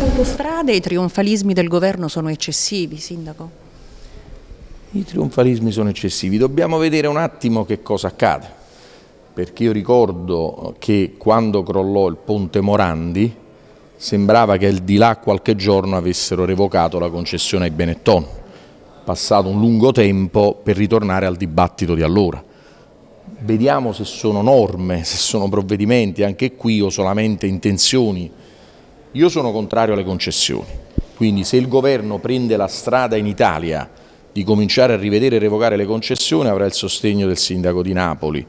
Autostrade, i trionfalismi del governo sono eccessivi, Sindaco? I trionfalismi sono eccessivi, dobbiamo vedere un attimo che cosa accade, perché io ricordo che quando crollò il ponte Morandi sembrava che al di là qualche giorno avessero revocato la concessione ai Benetton, passato un lungo tempo per ritornare al dibattito di allora vediamo se sono norme, se sono provvedimenti, anche qui o solamente intenzioni io sono contrario alle concessioni, quindi se il governo prende la strada in Italia di cominciare a rivedere e revocare le concessioni avrà il sostegno del sindaco di Napoli,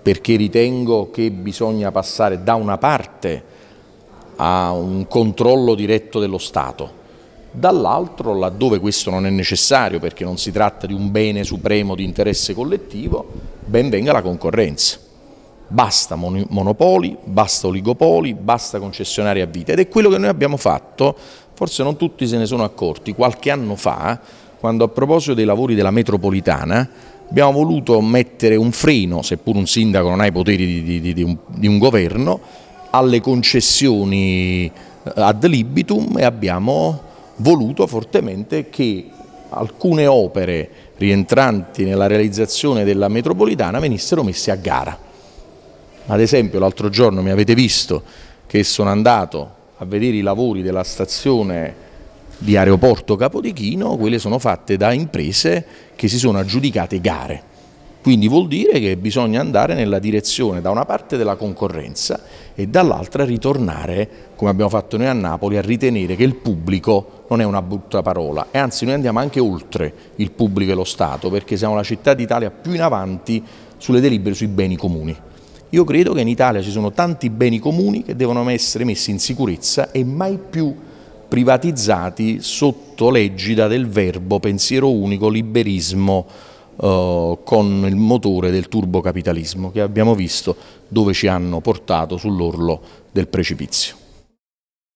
perché ritengo che bisogna passare da una parte a un controllo diretto dello Stato, dall'altro laddove questo non è necessario perché non si tratta di un bene supremo di interesse collettivo, ben venga la concorrenza. Basta monopoli, basta oligopoli, basta concessionari a vita ed è quello che noi abbiamo fatto, forse non tutti se ne sono accorti, qualche anno fa, quando a proposito dei lavori della metropolitana abbiamo voluto mettere un freno, seppur un sindaco non ha i poteri di, di, di, un, di un governo, alle concessioni eh, ad libitum e abbiamo voluto fortemente che alcune opere rientranti nella realizzazione della metropolitana venissero messe a gara. Ad esempio l'altro giorno mi avete visto che sono andato a vedere i lavori della stazione di aeroporto Capodichino, quelle sono fatte da imprese che si sono aggiudicate gare. Quindi vuol dire che bisogna andare nella direzione da una parte della concorrenza e dall'altra ritornare, come abbiamo fatto noi a Napoli, a ritenere che il pubblico non è una brutta parola e anzi noi andiamo anche oltre il pubblico e lo Stato perché siamo la città d'Italia più in avanti sulle delibere sui beni comuni. Io credo che in Italia ci sono tanti beni comuni che devono essere messi in sicurezza e mai più privatizzati sotto l'egida del verbo pensiero unico, liberismo, eh, con il motore del turbocapitalismo che abbiamo visto dove ci hanno portato sull'orlo del precipizio.